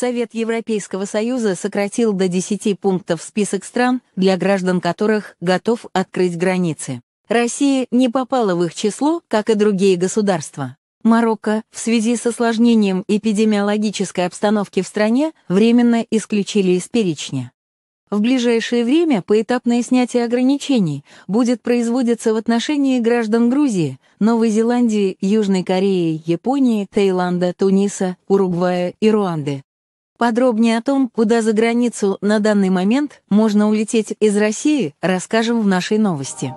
Совет Европейского Союза сократил до 10 пунктов список стран, для граждан которых готов открыть границы. Россия не попала в их число, как и другие государства. Марокко в связи с осложнением эпидемиологической обстановки в стране временно исключили из перечня. В ближайшее время поэтапное снятие ограничений будет производиться в отношении граждан Грузии, Новой Зеландии, Южной Кореи, Японии, Таиланда, Туниса, Уругвая и Руанды. Подробнее о том, куда за границу на данный момент можно улететь из России, расскажем в нашей новости.